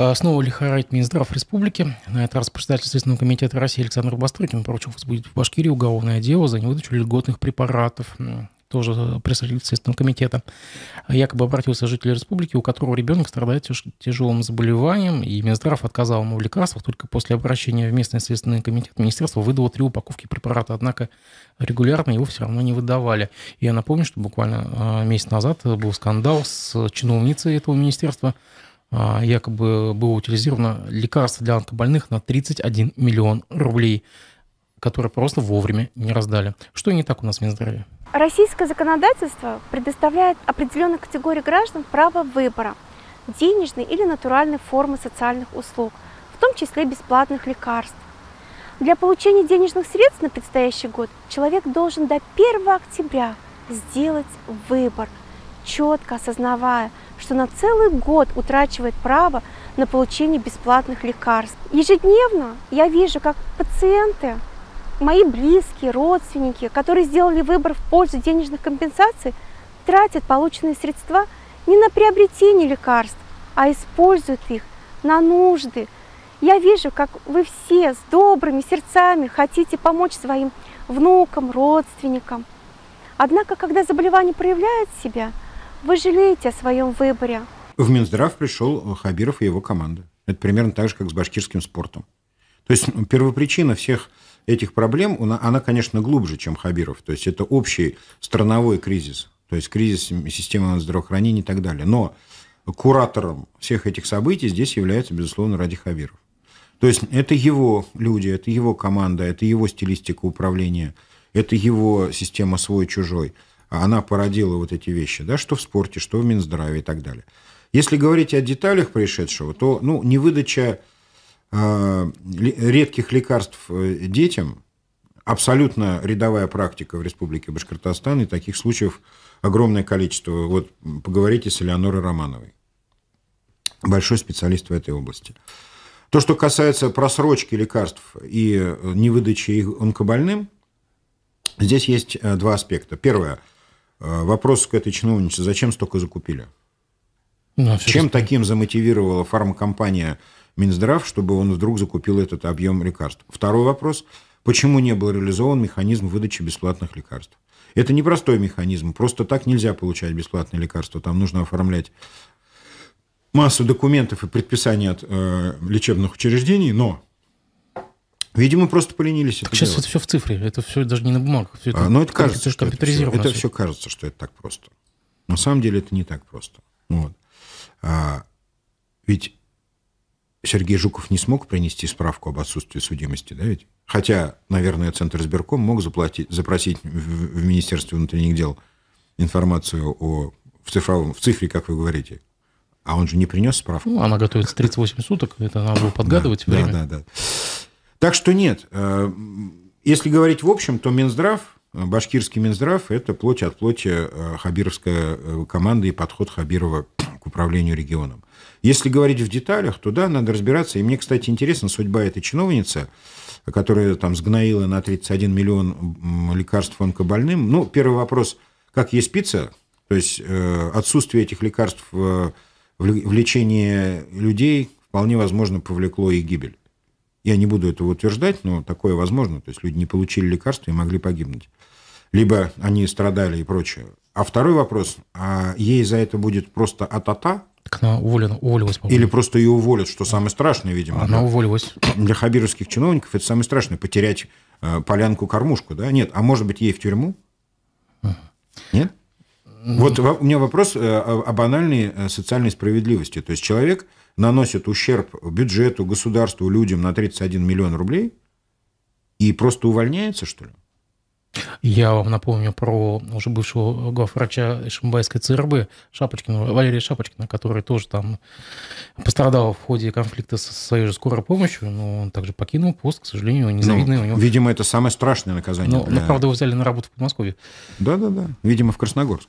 А, снова лихорадит Минздрав Республики. На этот раз председатель Следственного комитета России Александр Бастрыкин поручил возбудить в Башкирии уголовное дело за невыдачу льготных препаратов тоже представитель Следственного комитета, а якобы обратился житель республики, у которого ребенок страдает тяжелым заболеванием, и Минздрав отказал ему в лекарствах только после обращения в местный Следственный комитет. Министерство выдало три упаковки препарата, однако регулярно его все равно не выдавали. Я напомню, что буквально а, месяц назад был скандал с чиновницей этого министерства, а, якобы было утилизировано лекарство для онкобольных на 31 миллион рублей, которые просто вовремя не раздали. Что не так у нас в Минздраве? Российское законодательство предоставляет определенной категории граждан право выбора денежной или натуральной формы социальных услуг, в том числе бесплатных лекарств. Для получения денежных средств на предстоящий год человек должен до 1 октября сделать выбор – четко осознавая, что на целый год утрачивает право на получение бесплатных лекарств. Ежедневно я вижу, как пациенты, мои близкие, родственники, которые сделали выбор в пользу денежных компенсаций, тратят полученные средства не на приобретение лекарств, а используют их на нужды. Я вижу, как вы все с добрыми сердцами хотите помочь своим внукам, родственникам. Однако, когда заболевание проявляет себя – вы жалеете о своем выборе. В Минздрав пришел э, Хабиров и его команда. Это примерно так же, как с башкирским спортом. То есть ну, первопричина всех этих проблем, она, конечно, глубже, чем Хабиров. То есть это общий страновой кризис. То есть кризис системы здравоохранения и так далее. Но куратором всех этих событий здесь является, безусловно, Ради Хабиров. То есть это его люди, это его команда, это его стилистика управления, это его система свой-чужой. А она породила вот эти вещи, да, что в спорте, что в Минздраве и так далее. Если говорить о деталях происшедшего, то ну, невыдача э, редких лекарств э, детям абсолютно рядовая практика в Республике Башкортостан, и таких случаев огромное количество. Вот поговорите с Элеонорой Романовой, большой специалист в этой области. То, что касается просрочки лекарств и э, невыдачи их онкобольным, здесь есть э, два аспекта. Первое. А, вопрос к этой чиновнице, зачем столько закупили? Ну, а Чем таким замотивировала фармкомпания Минздрав, чтобы он вдруг закупил этот объем лекарств? Второй вопрос. Почему не был реализован механизм выдачи бесплатных лекарств? Это непростой механизм. Просто так нельзя получать бесплатные лекарства. Там нужно оформлять массу документов и предписаний от э, лечебных учреждений. Но Видимо, просто поленились это Сейчас делать. это все в цифре, это все даже не на бумагах. Все это, а, но ну, это кажется, что это все, это все. кажется, что это так просто. На самом деле это не так просто. Вот. А, ведь Сергей Жуков не смог принести справку об отсутствии судимости, да ведь? Хотя, наверное, Центр Сберком мог заплатить, запросить в, в Министерстве внутренних дел информацию о, в, цифровом, в цифре, как вы говорите. А он же не принес справку. Ну, она готовится 38 суток, это надо было подгадывать да, время. Да, да, да. Так что нет, э, если говорить в общем, то Минздрав, э, башкирский Минздрав, это плоть от плоти э, хабировская команда и подход Хабирова к управлению регионом. Если говорить в деталях, то да, надо разбираться. И мне, кстати, интересна судьба этой чиновницы, которая там сгноила на 31 миллион лекарств онкобольным. Ну, первый вопрос, как ей спится? То есть отсутствие этих лекарств в лечении людей вполне возможно повлекло и гибель. Я не буду этого утверждать, но такое возможно. То есть люди не получили лекарства и могли погибнуть. Либо они страдали и прочее. А второй вопрос, а ей за это будет просто атата? Так она уволена, уволилась, по-моему. Или просто ее уволят, что самое страшное, видимо. Она да? уволилась. Для хабировских чиновников это самое страшное, потерять э, полянку-кормушку, да? Нет, а может быть, ей в тюрьму? Нет? Вот у меня вопрос э, о банальной э, социальной справедливости. То есть человек наносит ущерб бюджету, государству, людям на 31 миллион рублей и просто увольняется, что ли? Я вам напомню про уже бывшего главврача Шимбайской ЦРБ Шапочкина, Валерия Шапочкина, который тоже там пострадал в ходе конфликта со своей же скорой помощью, но он также покинул пост, к сожалению, незавидный ну, у него. Видимо, это самое страшное наказание. Но, ну, для... но правда, его взяли на работу в Подмосковье. Да-да-да, видимо, в Красногорск.